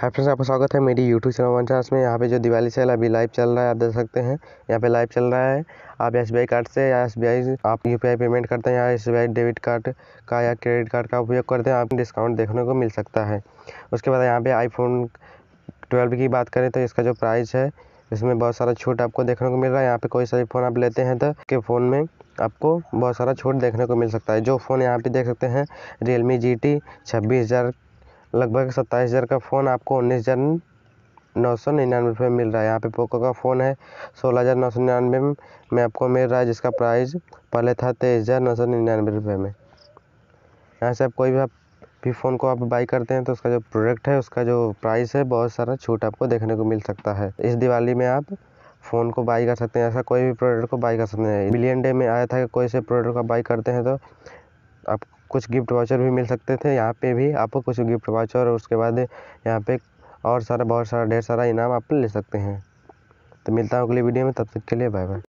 hi friends आपका स्वागत है मेरी यूट्यूब चैनल चार्स में यहाँ पे जो दिवाली सेल अभी लाइव चल रहा है आप देख सकते हैं यहाँ पे लाइव चल रहा है आप एस कार्ड से या एस आप यू पेमेंट करते हैं या एस डेबिट कार्ड का या क्रेडिट कार्ड का उपयोग करते हैं आप डिस्काउंट देखने को मिल सकता है उसके बाद यहाँ पर आईफोन ट्वेल्व की बात करें तो इसका जो प्राइस है इसमें बहुत सारा छूट आपको देखने को मिल रहा है यहाँ पर कोई सा फ़ोन आप लेते हैं तो के फ़ोन में आपको बहुत सारा छूट देखने को मिल सकता है जो फ़ोन यहाँ पे देख सकते हैं रियलमी जी टी छब्बीस हज़ार लगभग सत्ताईस हज़ार का फ़ोन आपको उन्नीस हज़ार नौ सौ निन्यानवे रुपये में मिल रहा है यहाँ पे पोको का फ़ोन है सोलह हज़ार नौ सौ निन्यानवे में आपको मिल रहा है जिसका प्राइस पहले था तेईस हज़ार नौ सौ निन्यानवे रुपये में यहाँ से आप कोई भी आप भी फ़ोन को आप बाई करते हैं तो उसका जो प्रोडक्ट है उसका जो प्राइस है बहुत सारा छूट आपको देखने को मिल सकता है इस दिवाली में आप फ़ोन को बाई कर सकते हैं ऐसा कोई भी प्रोडक्ट को बाई कर सकते हैं बिलियन डे में आया था कि कोई से प्रोडक्ट को बाई करते हैं तो आप कुछ गिफ्ट वाचर भी मिल सकते थे यहाँ पे भी आपको कुछ गिफ्ट वाचर और उसके बाद यहाँ पे और सारा बहुत सारा ढेर सारा इनाम आप ले सकते हैं तो मिलता हूँ अगली वीडियो में तब तक के लिए बाय बाय